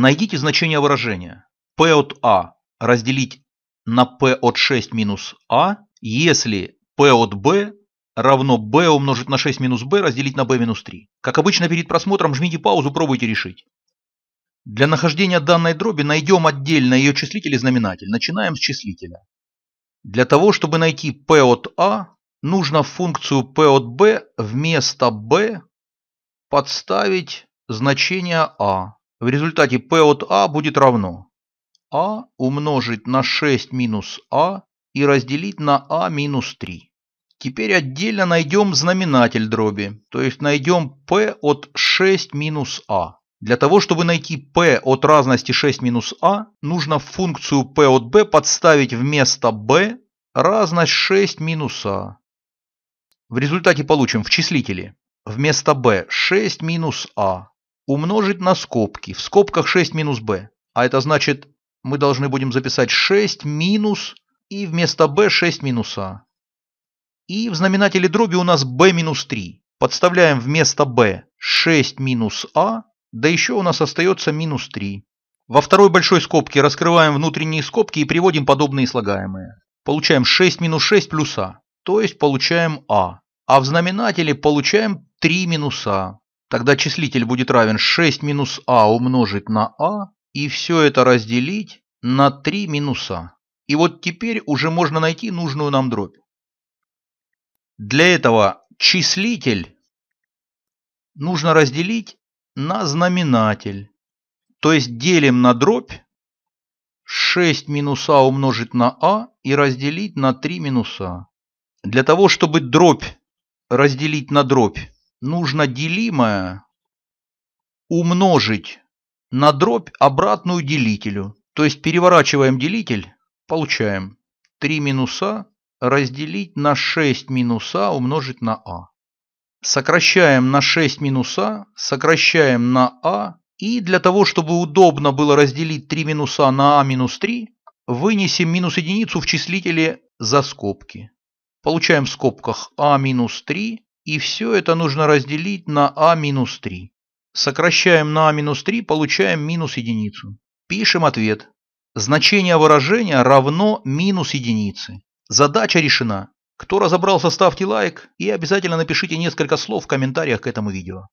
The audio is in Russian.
Найдите значение выражения P от A разделить на P от 6 минус A, если P от B равно b умножить на 6 минус b разделить на b минус 3. Как обычно перед просмотром жмите паузу, пробуйте решить. Для нахождения данной дроби найдем отдельно ее числитель и знаменатель. Начинаем с числителя. Для того, чтобы найти p от a, нужно функцию p от b вместо b подставить значение a. В результате P от a будет равно a умножить на 6 минус a и разделить на a минус 3. Теперь отдельно найдем знаменатель дроби, то есть найдем P от 6 минус a. Для того, чтобы найти p от разности 6 минус a, нужно в функцию p от b подставить вместо b разность 6 минус a. В результате получим в числителе вместо b 6 минус a умножить на скобки. В скобках 6 минус b. А это значит, мы должны будем записать 6 минус и вместо b 6 минус a. А. И в знаменателе дроби у нас b минус 3. Подставляем вместо b 6 минус a, а, да еще у нас остается минус 3. Во второй большой скобке раскрываем внутренние скобки и приводим подобные слагаемые. Получаем 6 минус 6 плюс а, то есть получаем а. А в знаменателе получаем 3 минус минуса. Тогда числитель будет равен 6 минус а умножить на а и все это разделить на 3 минуса. И вот теперь уже можно найти нужную нам дробь. Для этого числитель нужно разделить на знаменатель. То есть делим на дробь 6 а умножить на а и разделить на 3 минуса. Для того, чтобы дробь разделить на дробь, нужно делимое умножить на дробь обратную делителю. То есть переворачиваем делитель, получаем 3 минуса разделить на 6 минуса умножить на а. Сокращаем на 6 минуса, сокращаем на а. И для того, чтобы удобно было разделить 3 минуса на а минус 3, вынесем минус единицу в числителе за скобки. Получаем в скобках а минус 3 и все это нужно разделить на А-3. Сокращаем на А-3, получаем минус единицу. Пишем ответ. Значение выражения равно минус единицы. Задача решена. Кто разобрался, ставьте лайк и обязательно напишите несколько слов в комментариях к этому видео.